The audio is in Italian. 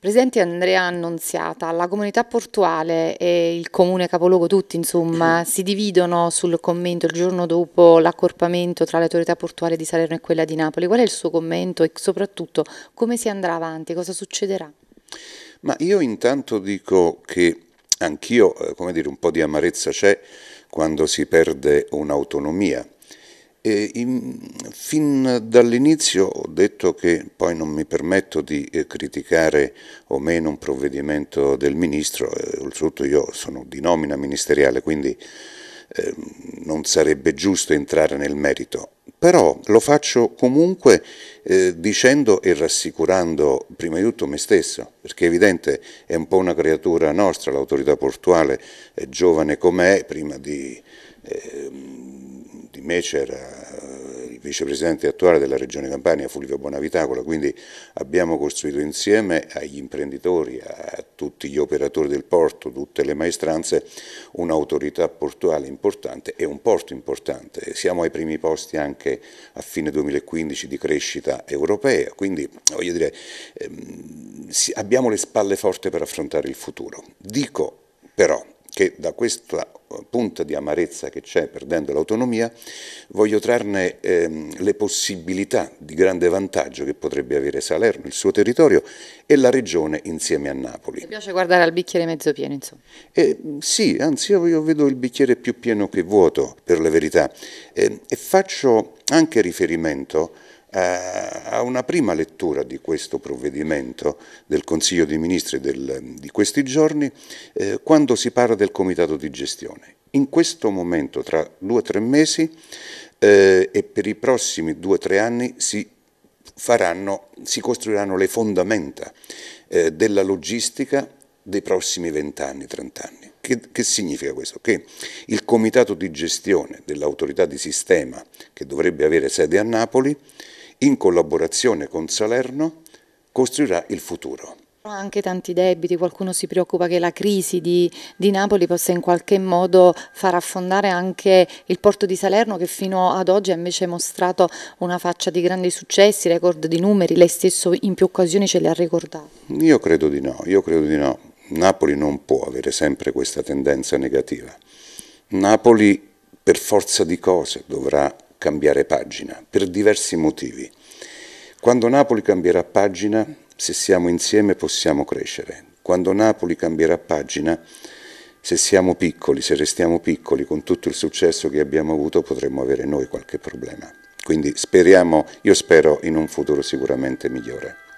Presidente Andrea Annunziata, la comunità portuale e il comune capoluogo, tutti insomma, si dividono sul commento il giorno dopo l'accorpamento tra le autorità portuali di Salerno e quella di Napoli. Qual è il suo commento e soprattutto come si andrà avanti, cosa succederà? Ma io intanto dico che anch'io, eh, come dire, un po' di amarezza c'è quando si perde un'autonomia in, fin dall'inizio ho detto che poi non mi permetto di eh, criticare o meno un provvedimento del ministro, eh, oltretutto io sono di nomina ministeriale, quindi eh, non sarebbe giusto entrare nel merito, però lo faccio comunque eh, dicendo e rassicurando prima di tutto me stesso, perché è evidente è un po' una creatura nostra l'autorità portuale, eh, giovane com'è, prima di... Eh, me c'era eh, il vicepresidente attuale della Regione Campania, Fulvio Bonavitacola, quindi abbiamo costruito insieme agli imprenditori, a tutti gli operatori del porto, tutte le maestranze, un'autorità portuale importante e un porto importante. Siamo ai primi posti anche a fine 2015 di crescita europea, quindi voglio dire, ehm, abbiamo le spalle forti per affrontare il futuro. Dico però che da questa punta di amarezza che c'è perdendo l'autonomia, voglio trarne ehm, le possibilità di grande vantaggio che potrebbe avere Salerno, il suo territorio e la regione insieme a Napoli. Mi piace guardare al bicchiere mezzo pieno, insomma. Eh, sì, anzi io vedo il bicchiere più pieno che vuoto, per la verità, eh, e faccio anche riferimento eh, a una prima lettura di questo provvedimento del Consiglio dei Ministri del, di questi giorni eh, quando si parla del comitato di gestione. In questo momento, tra due o tre mesi eh, e per i prossimi due o tre anni si, faranno, si costruiranno le fondamenta eh, della logistica dei prossimi vent'anni, trent'anni. Che, che, significa questo? Che il comitato di gestione dell'autorità di sistema che dovrebbe avere sede a Napoli in collaborazione con Salerno, costruirà il futuro. Anche tanti debiti, qualcuno si preoccupa che la crisi di, di, Napoli possa in qualche modo far affondare anche il porto di Salerno che fino ad oggi ha invece mostrato una faccia di grandi successi, record di numeri, lei stesso in più occasioni ce li ha ricordati. Io credo di no, io credo di no. Napoli non può avere sempre questa tendenza negativa. Napoli per forza di cose dovrà cambiare pagina, per diversi motivi. Quando Napoli cambierà pagina, se siamo insieme possiamo crescere. Quando Napoli cambierà pagina, se siamo piccoli, se restiamo piccoli, con tutto il successo che abbiamo avuto, potremmo avere noi qualche problema. Quindi speriamo, io spero in un futuro sicuramente migliore.